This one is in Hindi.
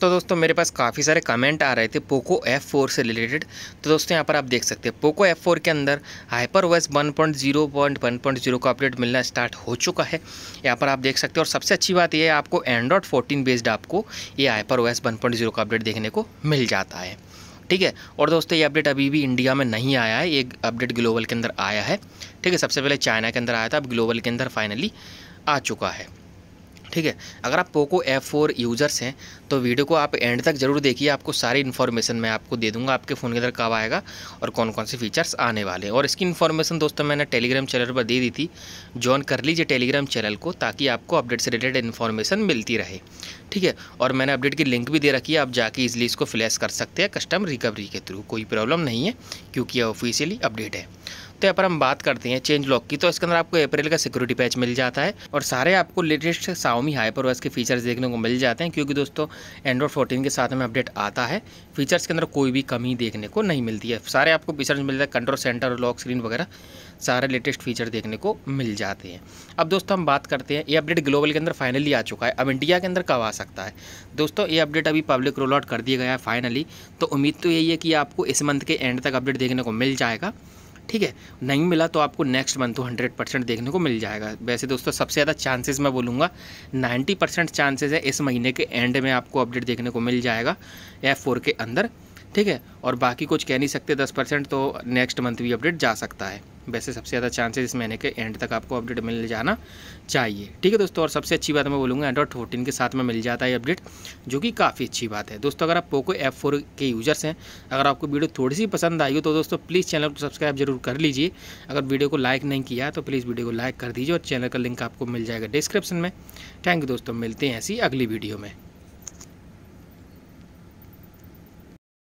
तो दोस्तों मेरे पास काफ़ी सारे कमेंट आ रहे थे पोको एफ फोर से रिलेटेड तो दोस्तों यहाँ पर आप देख सकते हैं पोको एफ फोर के अंदर हाइपर वेस one point zero point one point zero का अपडेट मिलना स्टार्ट हो चुका है यहाँ पर आप देख सकते हैं और सबसे अच्छी बात यह है आपको एंड्रॉयड फोर्टीन बेस्ड आपको ये हाइपर वेस वन पॉइंट जीरो का अपडेट देखने को मिल जाता है ठीक है और दोस्तों ये अपडेट अभी भी इंडिया में नहीं आया है ये अपडेट ग्लोबल के अंदर आया है ठीक है सबसे पहले चाइना के अंदर आया था अब ग्लोबल के अंदर फाइनली आ चुका है ठीक है अगर आप पोको एफ फोर यूज़र्स हैं तो वीडियो को आप एंड तक ज़रूर देखिए आपको सारी इन्फॉर्मेशन मैं आपको दे दूंगा आपके फ़ोन के अंदर कब आएगा और कौन कौन से फीचर्स आने वाले हैं और इसकी इन्फॉर्मेशन दोस्तों मैंने टेलीग्राम चैनल पर दे दी थी ज्वाइन कर लीजिए टेलीग्राम चैनल को ताकि आपको अपडेट से रिलेटेड इन्फॉर्मेशन मिलती रहे ठीक है और मैंने अपडेट की लिंक भी दे रखी है आप जाके इजिली इसको फ्लैश कर सकते हैं कस्टम रिकवरी के थ्रू कोई प्रॉब्लम नहीं है क्योंकि ऑफिशियली अपडेट है तो यहाँ पर हम बात करते हैं चेंज लॉक की तो इसके अंदर आपको अप्रैल का सिक्योरिटी पैच मिल जाता है और सारे आपको लेटेस्ट साउमी हाइपर वैस के फीचर्स देखने को मिल जाते हैं क्योंकि दोस्तों एंड्रॉयड फोर्टीन के साथ में अपडेट आता है फीचर्स के अंदर कोई भी कमी देखने को नहीं मिलती है सारे आपको फीचर्स मिल जाते हैं कंट्रोल सेंटर लॉक स्क्रीन वगैरह सारे लेटेस्ट फीचर देखने को मिल जाते हैं अब दोस्तों हम बात करते हैं ये अपडेट ग्लोबल के अंदर फाइनली आ चुका है अब इंडिया के अंदर कब आ सकता है दोस्तों ये अपडेट अभी पब्लिक रोल आउट कर दिया गया है फाइनली तो उम्मीद तो यही है कि आपको इस मंथ के एंड तक अपडेट देखने को मिल जाएगा ठीक है नहीं मिला तो आपको नेक्स्ट मंथ तो हंड्रेड परसेंट देखने को मिल जाएगा वैसे दोस्तों सबसे ज़्यादा चांसेस मैं बोलूँगा नाइन्टी परसेंट चांसेज है इस महीने के एंड में आपको अपडेट देखने को मिल जाएगा एफ फोर के अंदर ठीक है और बाकी कुछ कह नहीं सकते दस परसेंट तो नेक्स्ट मंथ भी अपडेट जा सकता है वैसे सबसे ज़्यादा चांसेस इस महीने के एंड तक आपको अपडेट मिल जाना चाहिए ठीक है दोस्तों और सबसे अच्छी बात मैं बोलूँगा एंड्रॉइड फोर्टीन के साथ में मिल जाता है अपडेट जो कि काफ़ी अच्छी बात है दोस्तों अगर आप पोको एफ फोर के यूज़र्स हैं अगर आपको वीडियो थोड़ी सी पसंद आई हो तो दोस्तों प्लीज़ चैनल को सब्सक्राइब जरूर कर लीजिए अगर वीडियो को लाइक नहीं किया तो प्लीज़ वीडियो को लाइक कर दीजिए और चैनल का लिंक आपको मिल जाएगा डिस्क्रिप्शन में थैंक यू दोस्तों मिलते हैं ऐसी अगली वीडियो में